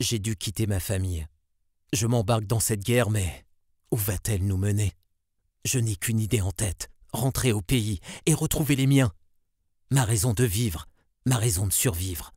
J'ai dû quitter ma famille. Je m'embarque dans cette guerre, mais où va-t-elle nous mener Je n'ai qu'une idée en tête, rentrer au pays et retrouver les miens. Ma raison de vivre, ma raison de survivre.